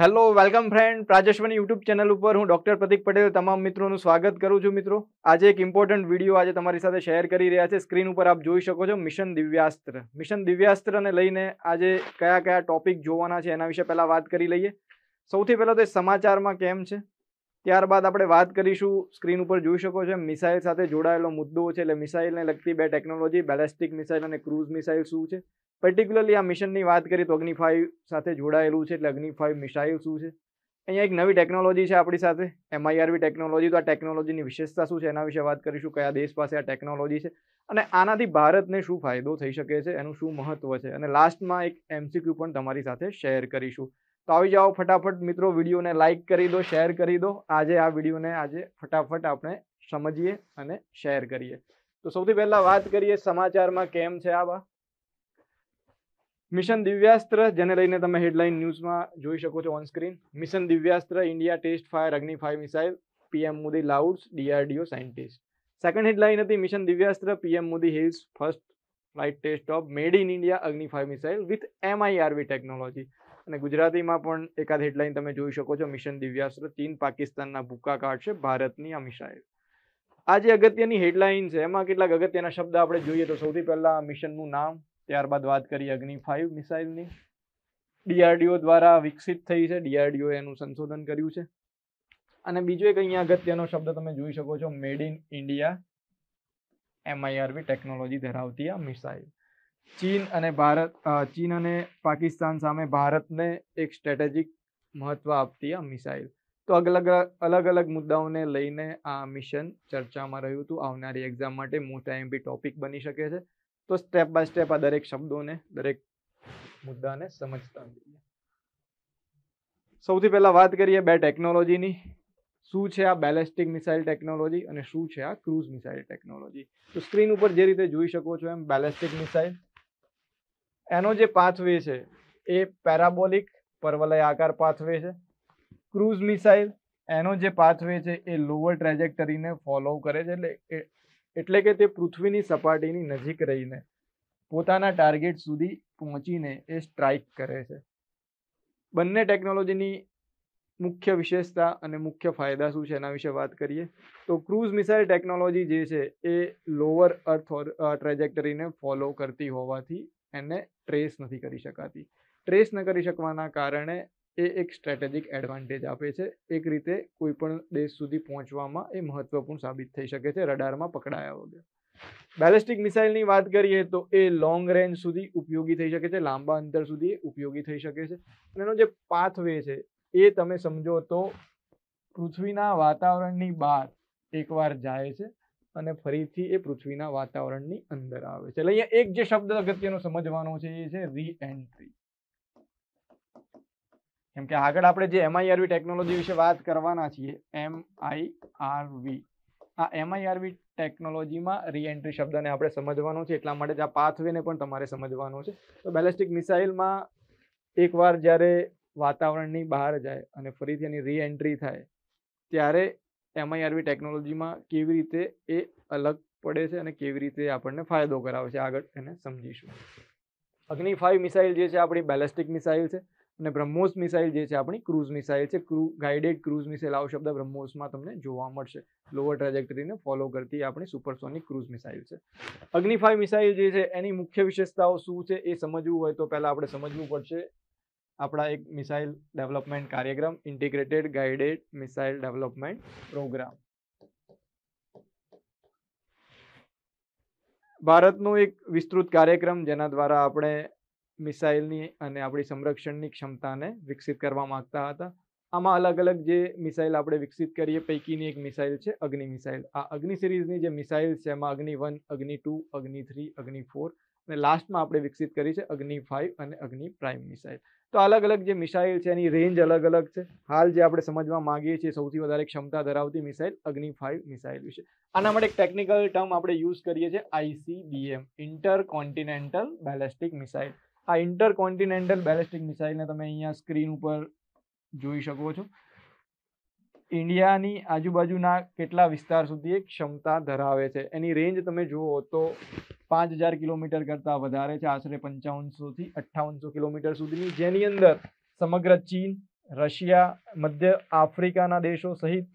hello welcome friend પ્રાજેશ્વરની YouTube channel ઉપર હું ડૉક્ટર પ્રતિક પટેલ તમામ મિત્રોનું સ્વાગત કરું છું મિત્રો આજે એક ઇમ્પોર્ટન્ટ વિડીયો આજે તમારી સાથે શેર કરી રહ્યા છે સ્ક્રીન ઉપર આપ જોઈ શકો છો મિશન દિવ્યાસ્ત્ર મિશન દિવ્યાસ્ત્રને લઈને આજે કયા કયા ટોપિક જોવાના છે એના વિશે પહેલાં વાત કરી લઈએ સૌથી પહેલાં તો સમાચારમાં કેમ છે ત્યારબાદ આપણે વાત કરીશું સ્ક્રીન ઉપર જોઈ શકો છો મિસાઇલ સાથે જોડાયેલો મુદ્દો છે એટલે મિસાઇલને લગતી બે ટેકનોલોજી બેલેસ્ટિક મિસાઇલ અને ક્રૂઝ મિસાઇલ શું છે પર્ટિક્યુલરલી આ મિશનની વાત કરીએ તો અગ્નિ સાથે જોડાયેલું છે એટલે અગ્નિ મિસાઇલ શું છે અહીંયા એક નવી ટેકનોલોજી છે આપણી સાથે એમઆઈઆરવી ટેકનોલોજી તો આ ટેકનોલોજીની વિશેષતા શું છે એના વિશે વાત કરીશું કયા દેશ પાસે આ ટેકનોલોજી છે અને આનાથી ભારતને શું ફાયદો થઈ શકે છે એનું શું મહત્વ છે અને લાસ્ટમાં એક એમસીક્યુ પણ તમારી સાથે શેર કરીશું તો આવી જાઓ ફટાફટ મિત્રો વિડીયોને લાઇક કરી દો શેર કરી દો આજે આ વિડીયોને આજે ફટાફટ આપણે સમજીએ અને શેર કરીએ તો સૌથી પહેલાં વાત કરીએ સમાચારમાં કેમ છે આવા મિશન દિવ્યાસ્ત્ર જેને લઈને તમે હેડલાઇન ન્યૂઝમાં જોઈ શકો છો onscreen mission Divyastra India test fire Agni five missile PM Modi lauds DRDO scientist second headline હતી mission Divyastra PM Modi hails first flight test of made in India Agni five missile with MIRV technology અને ગુજરાતીમાં પણ એકાદ હેડલાઇન તમે જોઈ શકો છો મિશન દિવ્યાસ્ત્ર ચીન પાકિસ્તાનના ભૂકા કાઢશે ભારતની આ મિસાઇલ આજે અગત્યની હેડલાઇન છે એમાં કેટલાક અગત્યના શબ્દ આપણે જોઈએ તો સૌથી પહેલાં મિશનનું નામ ત્યારબાદ વાત કરીએ અગ્નિ ફાઇવ મિસાઇલની ડીઆરડીઓ દ્વારા વિકસિત થઈ છે ડીઆરડીઓ એનું સંશોધન કર્યું છે અને બીજો એક અહીંયા અગત્યનો શબ્દ તમે જોઈ શકો છો made in India MIRV technology ધરાવતી આ મિસાઇલ ચીન અને ભારત ચીન અને પાકિસ્તાન સામે ભારતને એક સ્ટ્રેટેજિક મહત્વ આપતી આ મિસાઇલ તો અલગ અલગ અલગ મુદ્દાઓને લઈને આ મિશન ચર્ચામાં રહ્યું હતું આવનારી એક્ઝામ માટે મોટા એમ બી ટોપિક બની શકે છે તો સ્ટેપ બાય સ્ટેપ આ દરેક શબ્દોને દરેક મુદ્દાને સમજતા જઈએ સૌથી પહેલાં વાત કરીએ બે ટેકનોલોજીની શું છે આ બેલેસ્ટિક મિસાઇલ ટેકનોલોજી અને શું છે આ ક્રૂઝ મિસાઇલ ટેકનોલોજી તો સ્ક્રીન ઉપર જે રીતે જોઈ શકો છો એમ બેલેસ્ટિક મિસાઇલ એનો જે પાથવે છે એ પેરાબોલિક પરવલય આકાર પાથવે છે ક્રૂઝ મિસાઇલ એનો જે પાથવે છે એ લોઅર ટ્રેજેક્ટરીને ફોલો કરે છે એટલે એટલે કે તે પૃથ્વીની સપાટીની નજીક રહીને પોતાના ટાર્ગેટ સુધી પહોંચીને એ સ્ટ્રાઇક કરે છે બંને ટેકનોલોજીની મુખ્ય વિશેષતા અને મુખ્ય ફાયદા શું છે એના વિશે વાત કરીએ તો ક્રૂઝ મિસાઇલ ટેકનોલોજી જે છે એ લોઅર અર્થ ટ્રેજેક્ટરીને ફોલો કરતી હોવાથી એને ટ્રેસ નથી કરી શકાતી ટ્રેસ ન કરી શકવાના કારણે એ એક સ્ટ્રેટેજિક એડવાન્ટેજ આપે છે એક રીતે કોઈ પણ દેશ સુધી પહોંચવામાં એ મહત્વપૂર્ણ સાબિત થઈ શકે છે રડારમાં પકડાયા વગર બેલેસ્ટિક મિસાઇલની વાત કરીએ તો એ લોંગ રેન્જ સુધી ઉપયોગી થઈ શકે છે લાંબા અંતર સુધી ઉપયોગી થઈ શકે છે અને એનો જે પાથવે છે એ તમે સમજો તો પૃથ્વીના વાતાવરણની બહાર એકવાર જાય છે અને ફરીથી એ પૃથ્વીના વાતાવરણની અંદર આવે છે એટલે અહીંયા એક જે શબ્દ અગત્યનો સમજવાનો છે એ છે રીએન્ટ્રી કેમ કે આગળ આપણે જે એમઆઈઆરવી ટેકનોલોજી વિશે વાત કરવાના છીએ એમઆઈઆરવી આ એમઆઈઆરવી ટેકનોલોજીમાં રીએન્ટ્રી શબ્દને આપણે સમજવાનો છે એટલા માટે જ આ પાથવેને પણ તમારે સમજવાનો છે તો બેલેસ્ટિક મિસાઇલમાં એકવાર જ્યારે વાતાવરણની બહાર જાય અને ફરીથી એની રીએન્ટ્રી થાય ત્યારે એમઆઈઆરવી ટેકનોલોજીમાં કેવી રીતે એ અલગ પડે છે અને કેવી રીતે આપણને ફાયદો કરાવે છે આગળ એને સમજીશું અગ્નિ ફાઇવ મિસાઇલ જે છે આપણી બેલેસ્ટિક મિસાઇલ છે અને બ્રહ્મોસ મિસાઇલ જે છે આપણી ક્રૂઝ મિસાઇલ છે ક્રુ ગાઇડેડ ક્રૂઝ મિસાઇલ આવો શબ્દ બ્રહ્મોસમાં તમને જોવા મળશે લોઅર ટ્રેજેક્ટરીને ફોલો કરતી આપણી સુપરસોનિક ક્રૂઝ મિસાઇલ છે અગ્નિફાઈ મિસાઇલ જે છે એની મુખ્ય વિશેષતાઓ શું છે એ સમજવું હોય તો પહેલાં આપણે સમજવું પડશે આપણા એક મિસાઇલ ડેવલપમેન્ટ કાર્યક્રમ integrated guided missile development programme ભારતનો એક વિસ્તૃત કાર્યક્રમ જેના દ્વારા આપણે મિસાઇલની અને આપણી સંરક્ષણની ક્ષમતાને વિકસિત કરવા માંગતા હતા આમાં અલગ અલગ જે મિસાઇલ આપણે વિકસિત કરીએ પૈકીની એક મિસાઇલ છે અગ્નિ મિસાઇલ આ અગ્નિ સિરીઝની જે મિસાઇલ છે એમાં અગ્નિ વન અગ્નિ ટુ અગ્નિ થ્રી અગ્નિ ફોર અને લાસ્ટમાં આપણે વિકસિત કરી છે અગ્નિ ફાઇવ અને અગ્નિ પ્રાઇમ મિસાઇલ તો અલગ અલગ જે મિસાઇલ છે એની રેન્જ અલગ અલગ છે હાલ જે આપણે સમજવા માંગીએ છીએ સૌથી વધારે ક્ષમતા ધરાવતી મિસાઇલ અગ્નિ ફાઇવ મિસાઇલ વિશે આના માટે એક ટેકનિકલ ટર્મ આપણે યુઝ કરીએ છીએ ICBM intercontinental ballistic missile આ ઇન્ટર કોન્ટિનેન્ટલ બેલેસ્ટિક મિસાઇલને તમે અહીંયા સ્ક્રીન ઉપર જોઈ શકો છો ઇન્ડિયાની આજુબાજુના કેટલા વિસ્તાર સુધી એક ક્ષમતા ધરાવે છે એની રેન્જ તમે જુઓ તો પાંચ હજાર કિલોમીટર કરતાં વધારે છે આશરે પંચાવનસોથી અઠ્ઠાવનસો કિલોમીટર સુધીની જેની અંદર સમગ્ર ચીન રશિયા મધ્ય આફ્રિકાના દેશો સહિત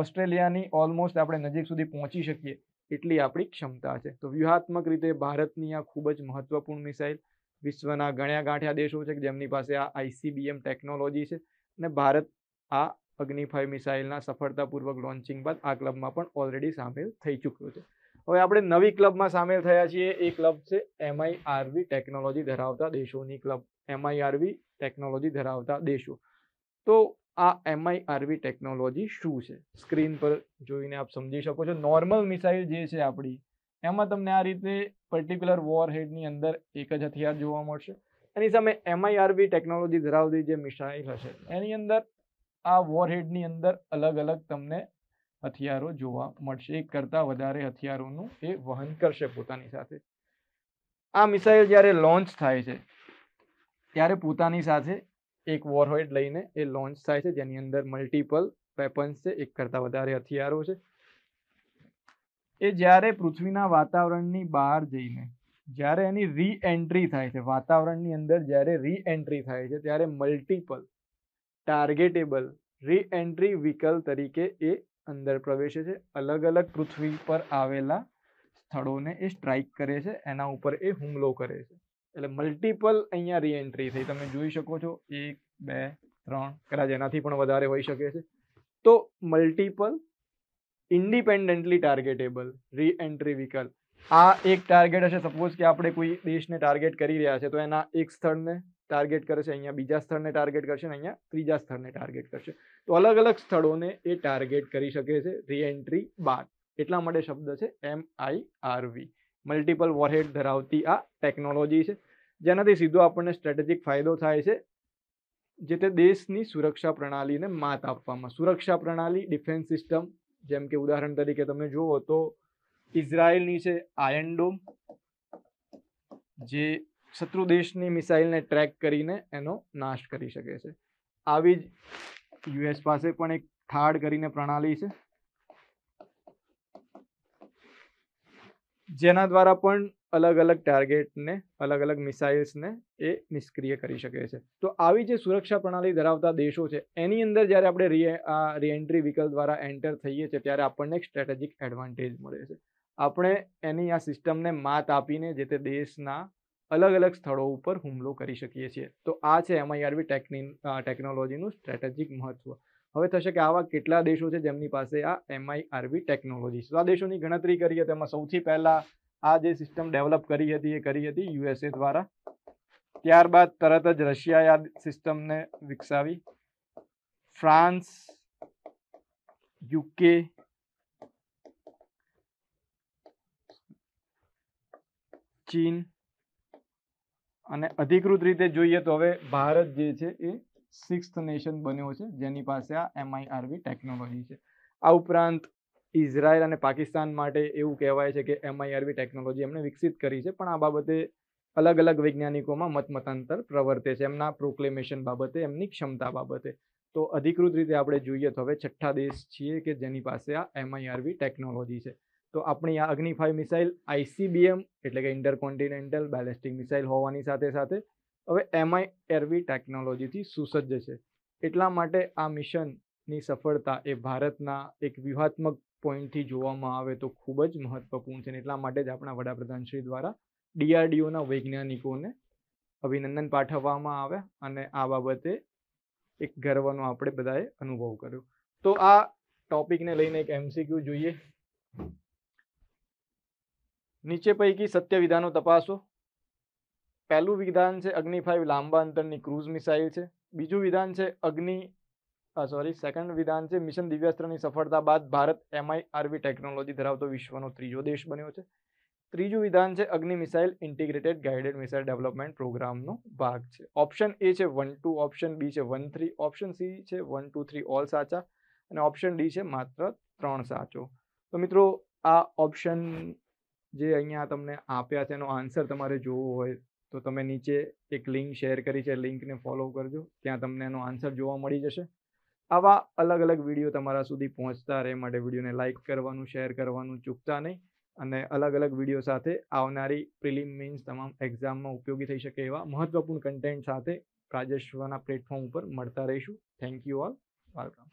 ઓસ્ટ્રેલિયાની ઓલમોસ્ટ આપણે નજીક સુધી પહોંચી શકીએ એટલી આપણી ક્ષમતા છે તો વ્યૂહાત્મક રીતે ભારતની આ ખૂબ જ મહત્વપૂર્ણ મિસાઇલ વિશ્વના ગણ્યા ગાંઠ્યા દેશો છે કે જેમની પાસે આ આઈસીબીએમ ટેકનોલોજી છે અને ભારત આ અગ્નિ મિસાઇલના સફળતાપૂર્વક લોન્ચિંગ બાદ આ ક્લબમાં પણ ઓલરેડી સામેલ થઈ ચૂક્યો છે હવે આપણે નવી ક્લબમાં સામેલ થયા છીએ એ ક્લબ છે એમઆઈઆરવી ટેકનોલોજી ધરાવતા દેશોની ક્લબ એમઆઈઆરવી ટેકનોલોજી ધરાવતા દેશો તો આ એમઆઈઆરવી ટેકનોલોજી શું છે સ્ક્રીન પર જોઈને આપ સમજી શકો છો નોર્મલ મિસાઇલ જે છે આપણી એમાં તમને આ રીતે પર્ટિક્યુલર વોરહેડની અંદર એક જ હથિયાર જોવા મળશે એની સામે એમઆઈઆરબી ટેકનોલોજી ધરાવતી જે મિસાઈલ હશે એની અંદર આ વોરહેડની અંદર અલગ અલગ તમને હથિયારો જોવા મળશે એક કરતાં વધારે હથિયારોનું એ વહન કરશે પોતાની સાથે આ મિસાઈલ જ્યારે લોન્ચ થાય છે ત્યારે પોતાની સાથે એક વોરહેડ લઈને એ લોન્ચ થાય છે જેની અંદર મલ્ટિપલ વેપન્સ છે એક કરતાં વધારે હથિયારો છે એ જ્યારે પૃથ્વીના વાતાવરણની બહાર જઈને જ્યારે એની રી એન્ટ્રી થાય છે વાતાવરણની અંદર જ્યારે રી એન્ટ્રી થાય છે ત્યારે મલ્ટિપલ ટાર્ગેટેબલ રી એન્ટ્રી વ્હીકલ તરીકે એ અંદર પ્રવેશે છે અલગ અલગ પૃથ્વી પર આવેલા સ્થળોને એ સ્ટ્રાઇક કરે છે એના ઉપર એ હુમલો કરે છે એટલે મલ્ટિપલ અહીંયા રી એન્ટ્રી થઈ તમે જોઈ શકો છો એક બે ત્રણ કદાચ એનાથી પણ વધારે હોઈ શકે છે તો મલ્ટિપલ ઇન્ડિપેન્ડન્ટલી ટાર્ગેટેબલ રી એન્ટ્રી વ્હીકલ આ એક ટાર્ગેટ હશે સપોઝ કે આપણે કોઈ દેશને ટાર્ગેટ કરી રહ્યા છે તો એના એક સ્થળને ટાર્ગેટ કરશે અહીંયા બીજા સ્થળને ટાર્ગેટ કરશે અને અહીંયા ત્રીજા સ્થળને ટાર્ગેટ કરશે તો અલગ અલગ સ્થળોને એ ટાર્ગેટ કરી શકે છે રીએન્ટ્રી બાર એટલા માટે શબ્દ છે એમ આઈ આર વી મલ્ટિપલ વોरहेડ ધરાવતી આ ટેકનોલોજી છે જેનાથી સીધો આપણને સ્ટ્રેટેજિક ફાયદો થાય છે જે તે દેશની સુરક્ષા પ્રણાલીને માત આપવામાં સુરક્ષા પ્રણાલી ડિફેન્સ સિસ્ટમ જેમ કે ઉદાહરણ તરીકે તમે જુઓ તો ઇઝરાયલની છે આયન જે શત્રુ દેશની મિસાઇલને ટ્રેક કરીને એનો નાશ કરી શકે છે આવી જ યુએસ પાસે પણ એક થાળ કરીને પ્રણાલી છે જેના દ્વારા પણ અલગ અલગ ટાર્ગેટને અલગ અલગ મિસાઇલ્સને એ નિષ્ક્રિય કરી શકે છે તો આવી જે સુરક્ષા પ્રણાલી ધરાવતા દેશો છે એની અંદર જ્યારે આપણે રી રીએન્ટ્રી વિકલ્પ દ્વારા એન્ટર થઈએ છીએ ત્યારે આપણને એક સ્ટ્રેટેજિક એડવાન્ટેજ મળે છે આપણે એની આ સિસ્ટમને માત આપીને જે તે દેશના અલગ અલગ સ્થળો ઉપર હુમલો કરી શકીએ છીએ તો આ છે એમઆઈઆરબી ટેકનિ ટેકનોલોજીનું સ્ટ્રેટેજિક મહત્વ હવે થશે કે આવા કેટલા દેશો છે જેમની પાસે આ એમઆઈઆરબી ટેકનોલોજી તો આ દેશોની ગણતરી કરીએ તેમાં સૌથી પહેલાં આ જે સિસ્ટમ ડેવલપ કરી હતી એ કરી હતી યુએસએ દ્વારા ત્યારબાદ તરત જ રશિયાએ આ સિસ્ટમને વિકસાવી ફ્રાન્સ યુકે ચીન અને અધિકૃત રીતે જોઈએ તો હવે ભારત જે છે એ સિક્સ્થ નેશન બન્યો છે જેની પાસે આ એમઆઈઆરવી ટેકનોલોજી છે આ ઉપરાંત ઇઝરાયલ અને પાકિસ્તાન માટે એવું કહેવાય છે કે એમઆઈઆરવી ટેકનોલોજી એમણે વિકસિત કરી છે પણ આ બાબતે અલગ અલગ વૈજ્ઞાનિકોમાં મતમતાંતર પ્રવર્તે છે એમના પ્રોક્લેમેશન બાબતે એમની ક્ષમતા બાબતે તો અધિકૃત રીતે આપણે જોઈએ તો હવે છઠ્ઠા દેશ છીએ કે જેની પાસે આ એમઆઈઆરવી ટેકનોલોજી છે તો આપણી આ અગ્નિ મિસાઇલ આઈસીબીએમ એટલે કે ઇન્ટરકોન્ટિનેન્ટલ બેલેસ્ટિક મિસાઇલ હોવાની સાથે સાથે હવે એમઆઈઆરવી ટેકનોલોજીથી સુસજ્જ છે એટલા માટે આ મિશનની સફળતા એ ભારતના એક વ્યૂહાત્મક પોઈન્ટથી જોવામાં આવે તો ખૂબ જ મહત્વપૂર્ણ છે અને એટલા માટે જ આપણા વડાપ્રધાન શ્રી દ્વારા ડીઆરડીઓના વૈજ્ઞાનિકોને અભિનંદન પાઠવવામાં આવે અને આ બાબતે એક ગર્વનો આપણે બધાએ અનુભવ કર્યો તો આ ટોપિકને લઈને એક એમસીક્યુ જોઈએ નીચે પૈકી સત્ય વિધાનો તપાસો પહેલું વિધાન છે અગ્નિ ફાઇવ લાંબા અંતરની ક્રૂઝ મિસાઇલ છે બીજું વિધાન છે અગ્નિ સોરી સેકન્ડ વિધાન છે મિશન દિવ્યાસ્ત્રની સફળતા બાદ ભારત એમઆઈ આરવી ટેકનોલોજી ધરાવતો વિશ્વનો ત્રીજો દેશ બન્યો છે ત્રીજું વિધાન છે Agni missile integrated guided missile development પ્રોગ્રામનો ભાગ છે ઓપ્શન એ છે વન ટુ ઓપ્શન બી છે વન થ્રી ઓપ્શન સી છે વન ટુ થ્રી ઓલ સાચા અને ઓપ્શન ડી છે માત્ર ત્રણ સાચો તો મિત્રો આ ઓપ્શન જે અહીંયા તમને આપ્યા છે એનો આન્સર તમારે જોવો હોય તો તમે નીચે એક લિંક શેર કરી છે લિંકને ફોલો કરજો ત્યાં તમને એનો આન્સર જોવા મળી જશે આવા અલગ અલગ વિડીયો તમારા સુધી પહોંચતા રહે માટે વિડીયોને લાઇક કરવાનું શેર કરવાનું ચૂકતા નહીં અને અલગ અલગ વિડીયો સાથે આવનારી પ્રિલિમ મીન્સ તમામ એક્ઝામમાં ઉપયોગી થઈ શકે એવા મહત્વપૂર્ણ કન્ટેન્ટ સાથે રાજેશ્વરના પ્લેટફોર્મ ઉપર મળતા રહીશું થેન્ક યુ ઓલ વેલકમ